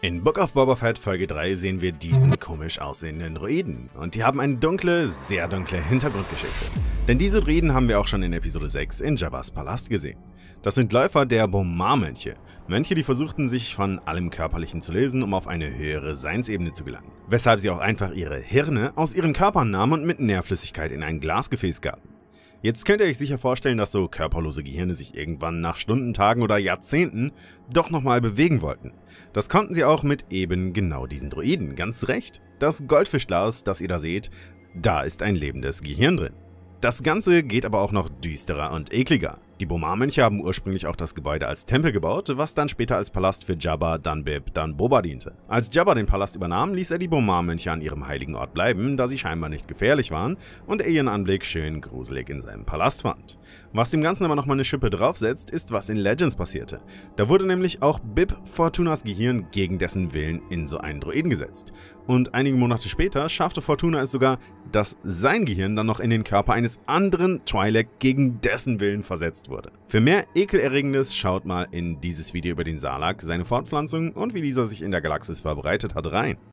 In Book of Boba Fett Folge 3 sehen wir diesen komisch aussehenden Druiden. und die haben eine dunkle, sehr dunkle Hintergrundgeschichte. Denn diese Druiden haben wir auch schon in Episode 6 in Jabba's Palast gesehen. Das sind Läufer der Bomar-Mönche, Mönche, die versuchten sich von allem Körperlichen zu lösen, um auf eine höhere Seinsebene zu gelangen, weshalb sie auch einfach ihre Hirne aus ihren Körpern nahmen und mit Nährflüssigkeit in ein Glasgefäß gaben. Jetzt könnt ihr euch sicher vorstellen, dass so körperlose Gehirne sich irgendwann nach Stunden, Tagen oder Jahrzehnten doch nochmal bewegen wollten. Das konnten sie auch mit eben genau diesen Droiden. Ganz recht, das Goldfischglas, das ihr da seht, da ist ein lebendes Gehirn drin. Das Ganze geht aber auch noch düsterer und ekliger. Die Boma-Mönche haben ursprünglich auch das Gebäude als Tempel gebaut, was dann später als Palast für Jabba, dann Boba diente. Als Jabba den Palast übernahm, ließ er die Boma-Mönche an ihrem heiligen Ort bleiben, da sie scheinbar nicht gefährlich waren und er ihren Anblick schön gruselig in seinem Palast fand. Was dem Ganzen aber nochmal eine Schippe draufsetzt, ist, was in Legends passierte. Da wurde nämlich auch Bib Fortunas Gehirn gegen dessen Willen in so einen Droiden gesetzt. Und einige Monate später schaffte Fortuna es sogar, dass sein Gehirn dann noch in den Körper eines anderen Twi'lek gegen dessen Willen versetzt wurde. Für mehr Ekelerregendes schaut mal in dieses Video über den Salak, seine Fortpflanzung und wie dieser sich in der Galaxis verbreitet hat rein.